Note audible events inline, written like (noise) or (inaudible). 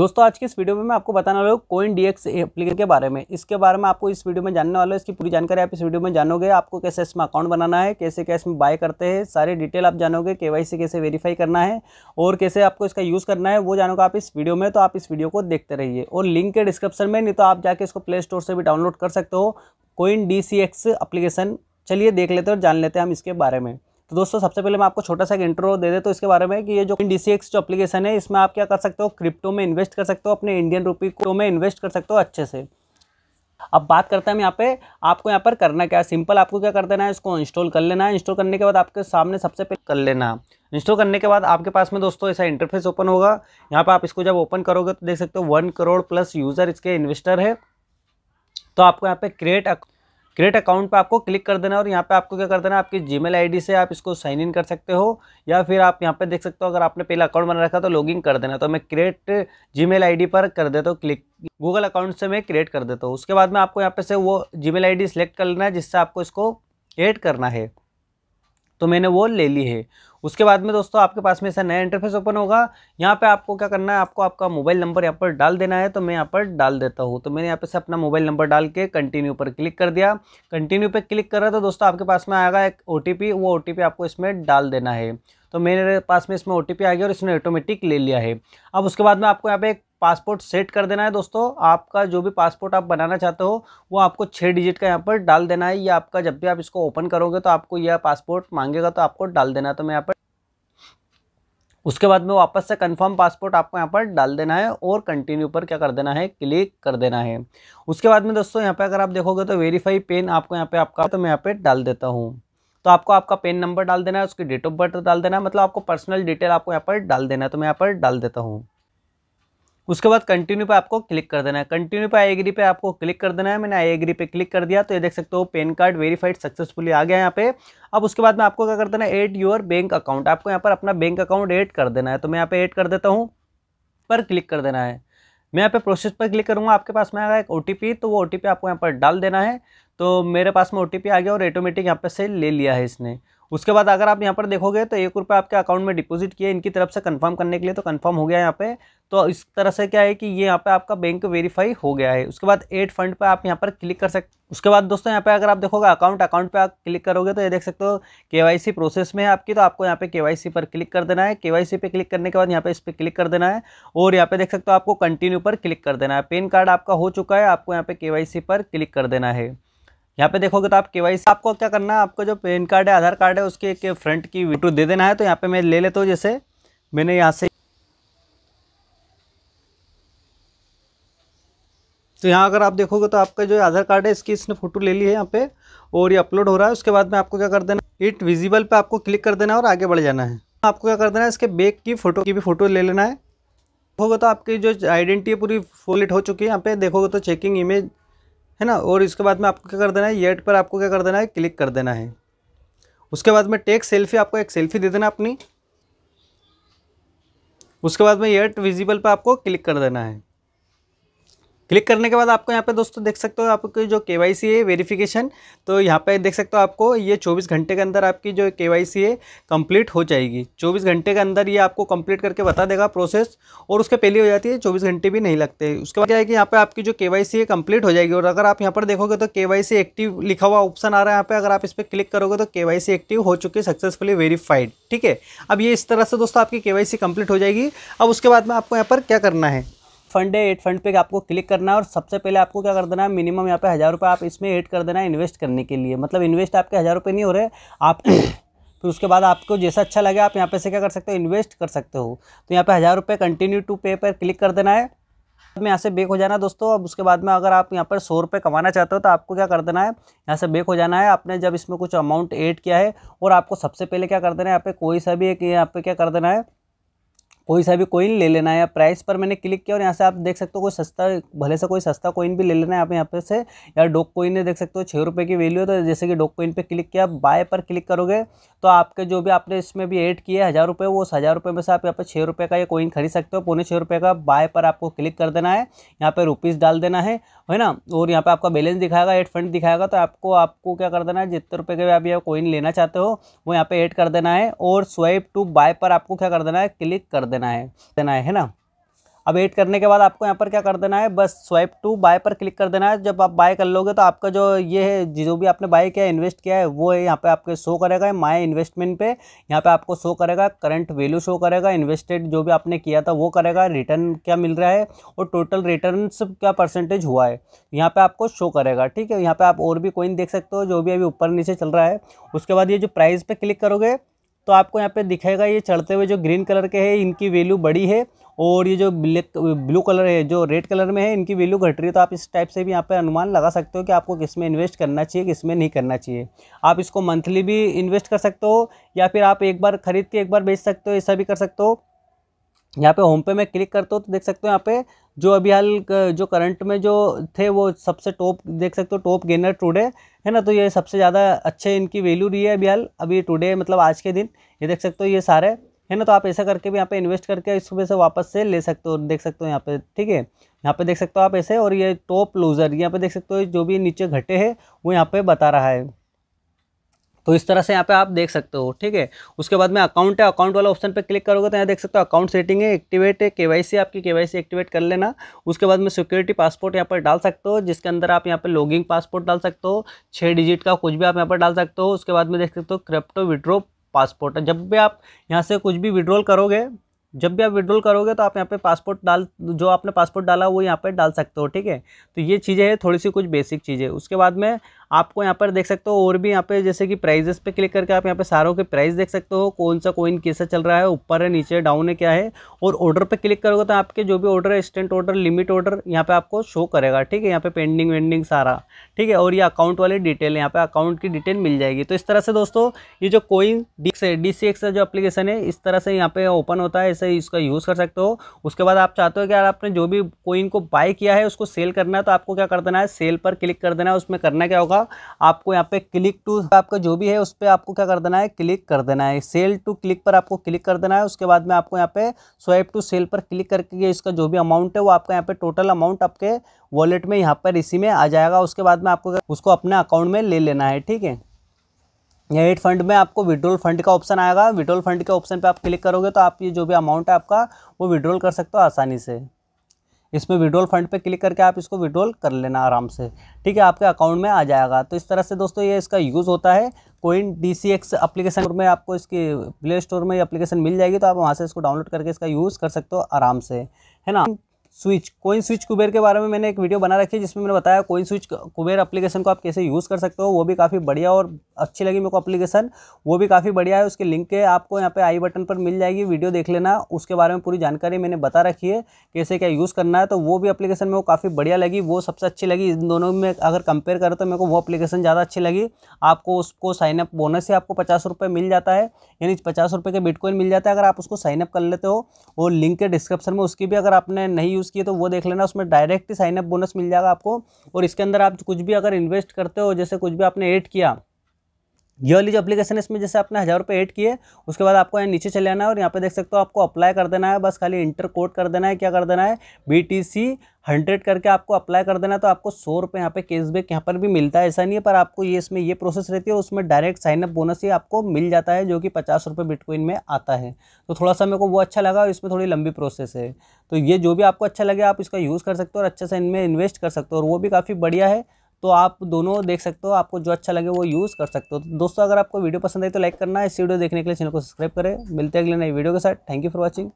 दोस्तों आज के इस वीडियो में मैं आपको बताने वाला हूँ कोइन डी एक्स एप्लीकेशन के बारे में इसके बारे में आपको इस वीडियो में जानने वाला हूँ इसकी पूरी जानकारी आप इस वीडियो में जानोगे आपको कैसे इसमें अकाउंट बनाना है कैसे कैसे इसमें बाय करते हैं सारे डिटेल आप जानोगे के वाई कैसे वेरीफाई करना है और कैसे आपको इसका यूज़ करना है वो जानोगे आप इस वीडियो में तो आप इस वीडियो को देखते रहिए और लिंक के डिस्क्रिप्शन में नहीं तो आप जाके इसको प्ले स्टोर से भी डाउनलोड कर सकते हो कोइन डी सी चलिए देख लेते हैं और जान लेते हैं हम इसके बारे में तो दोस्तों सबसे पहले मैं आपको छोटा सा एक इंट्रो दे देता तो इसके बारे में कि ये जो डी जो एप्लीकेशन है इसमें आप क्या कर सकते हो क्रिप्टो में इन्वेस्ट कर सकते हो अपने इंडियन रुपी को में इन्वेस्ट कर सकते हो अच्छे से अब बात करते हैं हम यहाँ पे आपको यहाँ पर करना क्या है सिंपल आपको क्या कर देना है इसको इंस्टॉल कर लेना है इंस्टॉल करने के बाद आपके सामने सबसे पहले कर लेना इंस्टॉल करने के बाद आपके पास में दोस्तों ऐसा इंटरफेस ओपन होगा यहाँ पर आप इसको जब ओपन करोगे तो देख सकते हो वन करोड़ प्लस यूज़र इसके इन्वेस्टर है तो आपको यहाँ पे क्रिएट क्रिएट अकाउंट पे आपको क्लिक कर देना है और यहाँ पे आपको क्या कर देना है आपकी जी मेल से आप इसको साइन इन कर सकते हो या फिर आप यहाँ पे देख सकते हो अगर आपने पहला अकाउंट बना रखा तो लॉगिन कर देना तो मैं क्रिएट जी मेल पर कर देता हूँ क्लिक गूगल अकाउंट से मैं क्रिएट कर देता हूँ उसके बाद में आपको यहाँ पे से वो जी मेल सेलेक्ट कर लेना है जिससे आपको इसको एड करना है तो मैंने वो ले ली है उसके बाद में दोस्तों आपके पास में ऐसा नया इंटरफेस ओपन होगा यहाँ पे आपको क्या करना है आपको आपका मोबाइल नंबर यहाँ पर डाल देना है तो मैं यहाँ पर डाल देता हूँ तो मैंने यहाँ पे से अपना मोबाइल नंबर डाल के कंटिन्यू पर क्लिक कर दिया कंटिन्यू पर क्लिक कर रहा तो दोस्तों आपके पास में आएगा एक ओ वो ओ आपको इसमें डाल देना है तो मेरे पास में इसमें ओ आ गया और इसने ऑटोमेटिक ले लिया है अब उसके बाद में आपको यहाँ पे एक पासपोर्ट सेट कर देना है दोस्तों आपका जो भी पासपोर्ट आप बनाना चाहते हो वो आपको छः डिजिट का यहाँ पर डाल देना है या आपका जब भी आप इसको ओपन करोगे तो आपको यह पासपोर्ट मांगेगा तो आपको डाल देना है तो मैं यहाँ पर उसके बाद में वापस से कंफर्म पासपोर्ट आपको यहाँ पर डाल देना है और कंटिन्यू पर क्या कर देना है क्लिक कर देना है उसके बाद में दोस्तों यहाँ पर अगर आप देखोगे तो वेरीफाई पेन आपको यहाँ पर आपका तो मैं यहाँ पर डाल देता हूँ तो आपको आपका पेन नंबर डाल देना है उसकी डेट ऑफ बर्थ डाल देना है मतलब आपको पर्सनल डिटेल आपको यहाँ पर डाल देना है तो मैं यहाँ पर डाल देता हूँ उसके बाद कंटिन्यू पे आपको क्लिक कर देना है कंटिन्यू पे आई एग्री पे आपको क्लिक कर देना है मैंने आई एग्री पे क्लिक कर दिया तो ये देख सकते हो पैन कार्ड वेरीफाइड सक्सेसफुली आ गया यहाँ पे अब उसके बाद में आपको क्या कर देना है एड योर बैंक अकाउंट आपको यहाँ पर अपना बैंक अकाउंट एड कर देना है तो मैं यहाँ पे एड कर देता हूँ पर क्लिक कर देना है मैं यहाँ पे प्रोसेस पर क्लिक करूँगा आपके पास में आएगा एक ओ तो वो ओ आपको यहाँ पर डाल देना है तो मेरे पास में ओ आ गया और ऑटोमेटिक यहाँ पर से ले लिया है इसने उसके बाद अगर आप यहाँ पर देखोगे तो एक रुपये आपके अकाउंट में डिपॉजिट किया इनकी तरफ से कंफर्म करने के लिए तो कंफर्म हो गया यहाँ पे तो इस तरह से क्या है कि ये यहाँ पे आपका बैंक वेरीफाई हो गया है उसके बाद एड फंड पे आप यहाँ पर क्लिक कर सकते उसके बाद दोस्तों यहाँ पे अगर आप देखोगे अकाउंट अकाउंट पे आप क्लिक करोगे तो ये देख सकते हो केवाईसी प्रोसेस में है आपकी तो आपको यहाँ पे केवाईसी पर क्लिक कर देना है केवाईसी पे क्लिक करने के बाद यहाँ पे इस पर क्लिक कर देना है और यहाँ पे देख सकते हो आपको कंटिन्यू पर क्लिक कर देना है पेन कार्ड आपका हो चुका है आपको यहाँ पे के पर क्लिक कर देना है यहाँ पे देखोगे तो आप के आपको क्या करना है आपका जो पैन कार्ड है आधार कार्ड है उसके एक फ्रंट की वीडियो दे देना है तो यहाँ पे मैं ले लेता हूँ जैसे मैंने यहाँ से तो यहाँ अगर आप देखोगे तो आपका जो आधार कार्ड है इसकी इसने फ़ोटो ले ली है यहाँ पे और ये अपलोड हो रहा है उसके बाद में आपको क्या कर देना इट विजिबल पे आपको क्लिक कर देना है और आगे बढ़ जाना है आपको क्या कर देना है इसके बैक की फ़ोटो की भी फ़ोटो ले लेना है देखोगे तो आपकी जो आइडेंटिटी पूरी फोलिट हो चुकी है यहाँ पे देखोगे तो चेकिंग इमेज है ना और इसके बाद में आपको क्या कर देना है येट पर आपको क्या कर देना है क्लिक कर देना है उसके बाद में टेक सेल्फी आपको एक सेल्फी दे देना अपनी उसके बाद में येट विजिबल पर आपको क्लिक कर देना है क्लिक करने के बाद आपको यहाँ पे दोस्तों देख सकते हो आपकी जो के वाई सी है वेरिफिकेशन तो यहाँ पे देख सकते हो आपको ये चौबीस घंटे के अंदर आपकी जो के वाई सी है कंप्लीट हो जाएगी चौबीस घंटे के अंदर ये आपको कंप्लीट करके बता देगा प्रोसेस और उसके पहले हो जाती है चौबीस घंटे भी नहीं लगते उसके बाद क्या है कि यहाँ पर आपकी जो के वाई सी है कंप्लीट हो जाएगी और अगर आप यहाँ पर देखोगे तो के वाई सी एक्टिव लिखा हुआ ऑप्शन आ रहा है यहाँ पर अगर आप इस पर क्लिक करोगे तो के वाई सी एक्टिव हो चुकी है सक्सेसफुली वेरीफाइड ठीक है अब ये इस तरह से दोस्तों आपकी के वाई सी हो जाएगी अब उसके बाद में आपको यहाँ पर क्या करना है फंड है एड फंड पे आपको क्लिक करना है और सबसे पहले आपको क्या कर देना है मिनिमम यहाँ पे हज़ार रुपये आप इसमें ऐड कर देना है इन्वेस्ट करने के लिए मतलब इन्वेस्ट आपके हज़ार रुपये नहीं हो रहे आप (coughs) फिर उसके बाद आपको जैसा अच्छा लगे आप यहाँ पे से क्या कर सकते हो इन्वेस्ट कर सकते हो तो यहाँ पे हज़ार रुपये कंटिन्यू टू पे पर क्लिक कर देना है अब यहाँ से बेक हो जाना दोस्तों अब उसके बाद में अगर आप यहाँ पर सौ रुपये कमाना चाहते हो तो आपको क्या कर देना है यहाँ से बेक हो जाना है आपने जब इसमें कुछ अमाउंट ऐड किया है और आपको सबसे पहले क्या कर देना है यहाँ पे कोई सा भी एक यहाँ पे क्या कर देना है कोई सा भी कोइन ले लेना है या प्राइस पर मैंने क्लिक किया और यहाँ से आप देख सकते हो कोई सस्ता भले से कोई सस्ता कोइन भी ले लेना है आप यहाँ पे से या डोक कोइन ने देख सकते हो छः रुपये की वैल्यू है तो जैसे कि डोक कोइन पे क्लिक किया बाय पर क्लिक करोगे तो आपके जो भी आपने इसमें भी ऐड किए हज़ार रुपये वो उस हज़ार रुपये में से आप यहाँ पर छः रुपये का ये कोइन खरीद सकते हो पौने छः रुपये का बाय पर आपको क्लिक कर देना है यहाँ पर रुपीज़ डाल देना है है ना और यहाँ पर आपका बैलेंस दिखाएगा एड फंड दिखाएगा तो आपको आपको क्या कर देना है जितने रुपये के आप ये कोइन लेना चाहते हो वो यहाँ पर ऐड कर देना है और स्वाइप टू बाय पर आपको क्या कर देना है क्लिक कर देना देना है देना है है ना अब एड करने के बाद आपको यहाँ पर क्या कर देना है बस स्वाइप टू बाय पर क्लिक कर देना है जब आप बाय कर लोगे तो आपका जो ये है जो भी आपने बाय किया है इन्वेस्ट किया है वो है यहाँ पे आपके शो करेगा माय इन्वेस्टमेंट पे यहाँ पे आपको शो करेगा करंट वैल्यू शो करेगा इन्वेस्टेड जो भी आपने किया था वो करेगा रिटर्न क्या मिल रहा है और टोटल रिटर्न क्या परसेंटेज हुआ है यहाँ पर आपको शो करेगा ठीक है यहाँ पर आप और भी कोइन देख सकते हो जो भी अभी ऊपर नीचे चल रहा है उसके बाद ये जो प्राइस पर क्लिक करोगे तो आपको यहाँ पे दिखेगा ये चढ़ते हुए जो ग्रीन कलर के हैं इनकी वैल्यू बड़ी है और ये जो ब्लैक ब्लू कलर है जो रेड कलर में है इनकी वैल्यू घट रही है तो आप इस टाइप से भी यहाँ पे अनुमान लगा सकते हो कि आपको किस में इन्वेस्ट करना चाहिए किस में नहीं करना चाहिए आप इसको मंथली भी इन्वेस्ट कर सकते हो या फिर आप एक बार ख़रीद के एक बार बेच सकते हो ऐसा भी कर सकते हो यहाँ पे होम पे मैं क्लिक करता हूँ तो देख सकते हो यहाँ पे जो अभी हाल जो करंट में जो थे वो सबसे टॉप देख सकते हो टॉप गेनर टूडे है ना तो ये सबसे ज़्यादा अच्छे इनकी वैल्यू रही है अभी हाल अभी टुडे मतलब आज के दिन ये देख सकते हो ये सारे है ना तो आप ऐसा करके भी यहाँ पे इन्वेस्ट करके इस सुबह से वापस से ले सकते हो देख सकते हो यहाँ पे ठीक है यहाँ पे देख सकते हो आप ऐसे और ये टॉप लूज़र यहाँ पे देख सकते हो जो भी नीचे घटे हैं वो यहाँ पे बता रहा है तो इस तरह से यहाँ पे आप देख सकते हो ठीक है उसके बाद में अकाउंट है अकाउंट वाला ऑप्शन पे क्लिक करोगे तो यहाँ देख सकते हो अकाउंट सेटिंग है एक्टिवेट है केवाईसी आपकी केवाईसी एक्टिवेट कर लेना उसके बाद में सिक्योरिटी पासपोर्ट यहाँ पर डाल सकते हो जिसके अंदर आप यहाँ पर लॉगिंग पासपोर्ट डाल सकते हो छः डिजिट का कुछ भी आप यहाँ पर डाल सकते हो उसके बाद में देख सकते हो क्रिप्टो विड्रो पासपोर्ट जब भी आप यहाँ से कुछ भी विड्रॉल करोगे जब भी आप विड्रॉल करोगे तो आप यहाँ पे पासपोर्ट डाल जो आपने पासपोर्ट डाला वो यहाँ पे डाल सकते हो ठीक है तो ये चीज़ें हैं थोड़ी सी कुछ बेसिक चीज़ें उसके बाद में आपको यहाँ पर देख सकते हो और भी यहाँ पे जैसे कि प्राइजेस पे क्लिक करके आप यहाँ पे सारों के प्राइस देख सकते हो कौन सा कोइन कैसा चल रहा है ऊपर है नीचे डाउन है क्या है और ऑर्डर पे क्लिक करोगे तो आपके जो भी ऑर्डर है स्टेंट ऑर्डर लिमिट ऑर्डर यहाँ पे आपको शो करेगा ठीक है यहाँ पे पेंडिंग वेंडिंग सारा ठीक है और ये अकाउंट वाली डिटेल यहाँ पे अकाउंट की डिटेल मिल जाएगी तो इस तरह से दोस्तों ये जो कोइन डी से डी सी एक्स का जो एप्लीकेशन है इस तरह से यहाँ पे ओपन होता है ऐसे इसका यूज़ कर सकते हो उसके बाद आप चाहते हो कि यार आपने जो भी कोइन को बाय किया है उसको सेल करना है तो आपको क्या कर देना है सेल पर क्लिक कर देना है उसमें करना क्या होगा होगा आपको यहाँ पे क्लिक टू आपका जो भी है उस पर आपको क्या कर देना है क्लिक कर देना है सेल टू क्लिक पर आपको क्लिक कर देना है उसके बाद में आपको यहाँ पे स्वाइप टू सेल पर क्लिक करके इसका जो भी अमाउंट है वो आपका यहाँ पे टोटल अमाउंट आपके वॉलेट में यहाँ पर इसी में आ जाएगा उसके बाद में आपको उसको अपने अकाउंट में ले लेना है ठीक है या एट फंड में आपको विड्रोल फंड का ऑप्शन आएगा विड्रोल फंड के ऑप्शन पे आप क्लिक करोगे तो आप ये जो भी अमाउंट है आपका वो विड्रोल कर सकते हो आसानी से इसमें विड्रोल फंड पे क्लिक करके आप इसको विड्रोल कर लेना आराम से ठीक है आपके अकाउंट में आ जाएगा तो इस तरह से दोस्तों ये इसका यूज़ होता है coin D C X application में आपको इसकी प्ले स्टोर में ये अप्लीकेशन मिल जाएगी तो आप वहाँ से इसको डाउनलोड करके इसका यूज़ कर सकते हो आराम से है ना स्विच कोइन स्विच कुबेर के बारे में मैंने एक वीडियो बना रखी है जिसमें मैंने बताया कोइन स्विच कुबेर एप्लीकेशन को आप कैसे यूज़ कर सकते हो वो भी काफ़ी बढ़िया और अच्छी लगी मेरे को एप्लीकेशन वो भी काफ़ी बढ़िया है उसके लिंक के आपको यहाँ पे आई बटन पर मिल जाएगी वीडियो देख लेना उसके बारे में पूरी जानकारी मैंने बता रखी है कैसे क्या यूज़ करना है तो वो भी अपलीकेशन मेरे को काफ़ी बढ़िया लगी वो सबसे अच्छी लगी इन दोनों में अगर कंपेयर करें तो मेरे को वो अपलीकेशन ज़्यादा अच्छी लगी आपको उसको साइनअप बोनस से आपको पचास रुपये मिल जाता है यानी पचास रुपये के बिटकॉइन मिल जाता है अगर आप उसको साइनअप कर लेते हो और लिंक के डिस्क्रिप्शन में उसकी भी अगर आपने नहीं यूज़ किए तो वो देख लेना उसमें डायरेक्ट ही साइनअप बोनस मिल जाएगा आपको और इसके अंदर आप कुछ भी अगर इन्वेस्ट करते हो जैसे कुछ भी आपने ऐड किया ये वाली जो अपलीकेशन है इसमें जैसे आपने हज़ार रुपये ऐड किए उसके बाद आपको यहाँ नीचे चले आना है और यहाँ पे देख सकते हो आपको अप्लाई कर देना है बस खाली इंटर कोड कर देना है क्या कर देना है बी हंड्रेड करके आपको अप्लाई कर देना तो आपको सौ रुपये यहाँ पे कैशबैक यहाँ पर भी मिलता है ऐसा नहीं है पर आपको ये इसमें ये प्रोसेस रहती है और उसमें डायरेक्ट साइनअप बोनस ही आपको मिल जाता है जो कि पचास रुपये बिटकॉइन में आता है तो थोड़ा सा मेरे को वो अच्छा लगा और इसमें थोड़ी लंबी प्रोसेस है तो ये जो भी आपको अच्छा लगे आप इसका यूज़ कर सकते हो और अच्छे से इनमें इन्वेस्ट कर सकते हो और वो भी काफ़ी बढ़िया है तो आप दोनों देख सकते हो आपको जो अच्छा लगे वो यूज़ कर सकते हो तो दोस्तों अगर आपको वीडियो पसंद आई तो लाइक करना इस वीडियो देखने के लिए चैनल को सब्सक्राइब करें मिलते हैं अगले नए वीडियो के साथ थैंक यू फॉर वॉचिंग